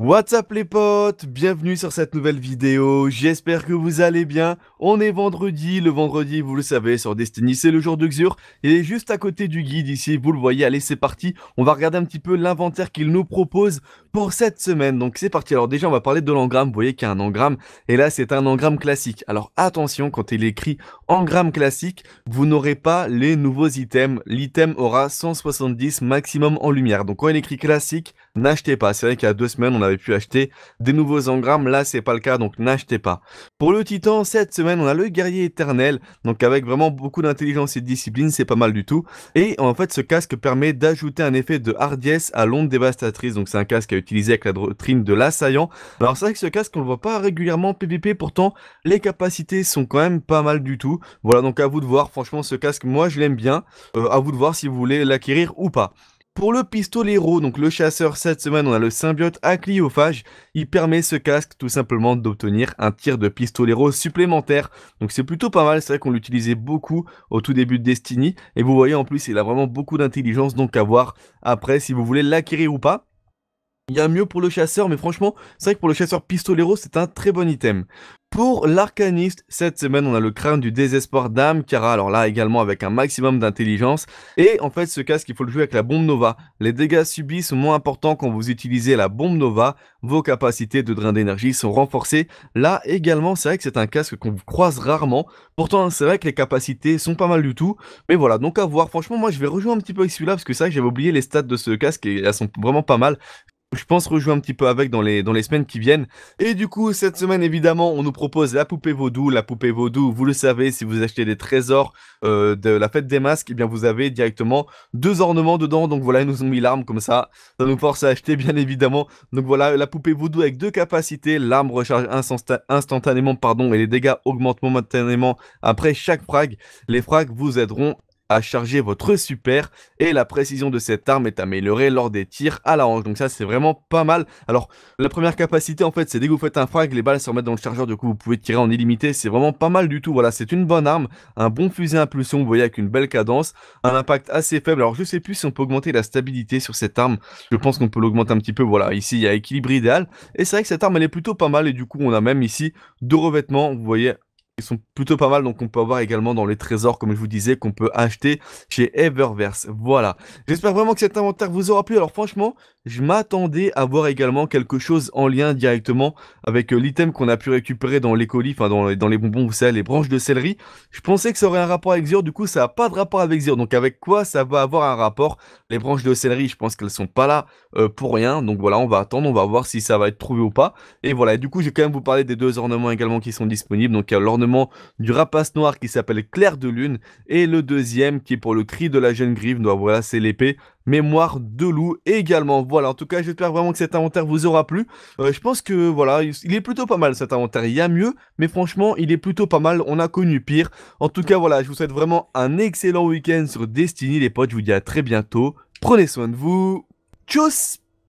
What's up les potes Bienvenue sur cette nouvelle vidéo, j'espère que vous allez bien. On est vendredi, le vendredi vous le savez sur Destiny c'est le jour de Xur. Il est juste à côté du guide ici, vous le voyez, allez c'est parti. On va regarder un petit peu l'inventaire qu'il nous propose pour cette semaine. Donc c'est parti, alors déjà on va parler de l'engramme, vous voyez qu'il y a un engramme. Et là c'est un engramme classique. Alors attention, quand il est écrit engramme classique, vous n'aurez pas les nouveaux items. L'item aura 170 maximum en lumière. Donc quand il écrit classique, n'achetez pas. C'est vrai qu'il y a deux semaines, on avait pu acheter des nouveaux engrammes. Là, c'est pas le cas, donc n'achetez pas. Pour le Titan, cette semaine, on a le guerrier éternel. Donc, avec vraiment beaucoup d'intelligence et de discipline, c'est pas mal du tout. Et en fait, ce casque permet d'ajouter un effet de hardiesse à l'onde dévastatrice. Donc, c'est un casque à utiliser avec la doctrine de l'assaillant. Alors, c'est vrai que ce casque, on le voit pas régulièrement PvP. Pourtant, les capacités sont quand même pas mal du tout. Voilà, donc à vous de voir. Franchement, ce casque, moi, je l'aime bien. Euh, à vous de voir si vous voulez l'acquérir ou pas. Pour le pistolero, donc le chasseur, cette semaine, on a le symbiote acliophage. Il permet ce casque tout simplement d'obtenir un tir de pistolero supplémentaire. Donc c'est plutôt pas mal, c'est vrai qu'on l'utilisait beaucoup au tout début de Destiny. Et vous voyez en plus, il a vraiment beaucoup d'intelligence, donc à voir après si vous voulez l'acquérir ou pas. Il y a mieux pour le chasseur, mais franchement, c'est vrai que pour le chasseur pistolero, c'est un très bon item. Pour l'arcaniste, cette semaine, on a le crâne du désespoir d'Âme Kara, alors là également avec un maximum d'intelligence. Et en fait, ce casque, il faut le jouer avec la bombe Nova. Les dégâts subis sont moins importants quand vous utilisez la bombe Nova. Vos capacités de drain d'énergie sont renforcées. Là également, c'est vrai que c'est un casque qu'on croise rarement. Pourtant, c'est vrai que les capacités sont pas mal du tout. Mais voilà, donc à voir. Franchement, moi, je vais rejouer un petit peu avec celui-là parce que c'est vrai que j'avais oublié les stats de ce casque et elles sont vraiment pas mal je pense rejouer un petit peu avec dans les, dans les semaines qui viennent. Et du coup, cette semaine, évidemment, on nous propose la poupée vaudou. La poupée vaudou, vous le savez, si vous achetez des trésors euh, de la fête des masques, et eh bien, vous avez directement deux ornements dedans. Donc voilà, ils nous ont mis l'arme comme ça. Ça nous force à acheter, bien évidemment. Donc voilà, la poupée vaudou avec deux capacités. L'arme recharge instantanément pardon, et les dégâts augmentent momentanément après chaque frag. Les frags vous aideront à charger votre super et la précision de cette arme est améliorée lors des tirs à la hanche. Donc ça c'est vraiment pas mal. Alors la première capacité en fait c'est dès que vous faites un frag, les balles se remettent dans le chargeur, du coup vous pouvez tirer en illimité, c'est vraiment pas mal du tout. Voilà, c'est une bonne arme, un bon fusil à impulsion, vous voyez avec une belle cadence, un impact assez faible. Alors je sais plus si on peut augmenter la stabilité sur cette arme, je pense qu'on peut l'augmenter un petit peu. Voilà, ici il y a équilibre idéal et c'est vrai que cette arme elle est plutôt pas mal et du coup on a même ici deux revêtements, vous voyez ils sont plutôt pas mal, donc on peut avoir également dans les trésors, comme je vous disais, qu'on peut acheter chez Eververse. Voilà. J'espère vraiment que cet inventaire vous aura plu. Alors franchement, je m'attendais à voir également quelque chose en lien directement avec euh, l'item qu'on a pu récupérer dans les colis, enfin dans, les bonbons, vous savez, les branches de céleri. Je pensais que ça aurait un rapport avec zir, du coup ça n'a pas de rapport avec zir. Donc avec quoi ça va avoir un rapport les branches de céleri, je pense qu'elles sont pas là euh, pour rien. Donc voilà, on va attendre, on va voir si ça va être trouvé ou pas. Et voilà, du coup, j'ai quand même vous parler des deux ornements également qui sont disponibles. Donc il y a l'ornement du rapace noir qui s'appelle Clair de Lune et le deuxième qui est pour le cri de la jeune grive. Donc voilà, c'est l'épée Mémoire de loup également. Voilà, en tout cas, j'espère vraiment que cet inventaire vous aura plu. Euh, je pense que voilà, il est plutôt pas mal cet inventaire. Il y a mieux, mais franchement, il est plutôt pas mal. On a connu pire. En tout cas, voilà, je vous souhaite vraiment un excellent week-end sur Destiny, les potes. Je vous dis à très bientôt. Prenez soin de vous. Tchuss